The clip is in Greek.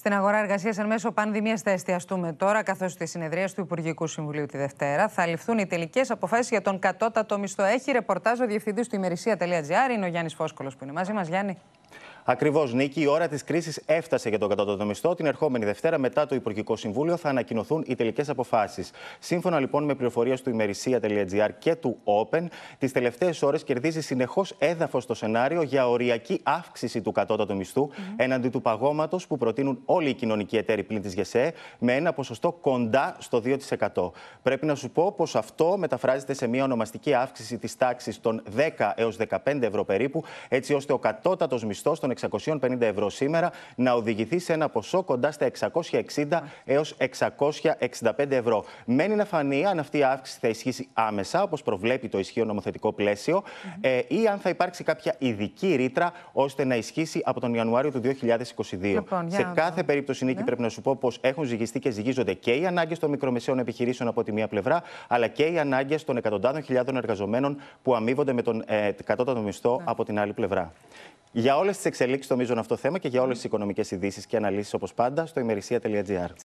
Στην αγορά εργασίας εν μέσω πανδημίας θα εστιαστούμε τώρα, καθώς στη συνεδρία του Υπουργικού Συμβουλίου τη Δευτέρα θα ληφθούν οι τελικές αποφάσεις για τον κατώτατο μισθό. Έχει ρεπορτάζ ο διευθυντής του ημερησία.gr. Είναι ο Γιάννης Φόσκολο που είναι μαζί μας. Γιάννη. Ακριβώς, Νίκη, η ώρα της κρίσης έφτασε για τον κατώτατο μισθό. Την ερχόμενη Δευτέρα, μετά το Υπουργικό Συμβούλιο, θα ανακοινωθούν οι τελικές αποφάσεις. Σύμφωνα λοιπόν με πληροφορίε του ημερησία.gr και του Open, τις τελευταίες ώρες κερδίζει συνεχώς έδαφος το σενάριο για οριακή αύξηση του κατώτατου μισθού mm-hmm. έναντι του παγώματος που προτείνουν όλοι οι κοινωνικοί εταίροι πλην της ΓΕΣΕ με ένα ποσοστό κοντά στο 2%. Πρέπει να σου πω πως αυτό μεταφράζεται σε μια ονομαστική αύξηση της τάξης των 10 έω 15 ευρώ περίπου, έτσι ώστε ο κατώτατος μισθός των 650 ευρώ σήμερα να οδηγηθεί σε ένα ποσό κοντά στα 660 έως 665 ευρώ. Μένει να φανεί αν αυτή η αύξηση θα ισχύσει άμεσα, όπως προβλέπει το ισχύον νομοθετικό ε, ή αν θα υπάρξει κάποια ειδική ρήτρα ώστε να ισχύσει από τον Ιανουάριο του 2022. Λοιπόν, σε κάθε περίπτωση, Νίκη, ναι. πρέπει να σου πω πως έχουν ζυγιστεί και ζυγίζονται και οι ανάγκες των μικρομεσαίων επιχειρήσεων από τη μία πλευρά, αλλά και οι ανάγκες των εκατοντάδων χιλιάδων εργαζομένων που αμείβονται με τον ε, κατώτατο μισθό ναι. από την άλλη πλευρά. Για όλες τις εξελίξεις στο μείζον αυτό θέμα και για όλες τις οικονομικές ειδήσεις και αναλύσεις, όπως πάντα, στο ημερησία.gr.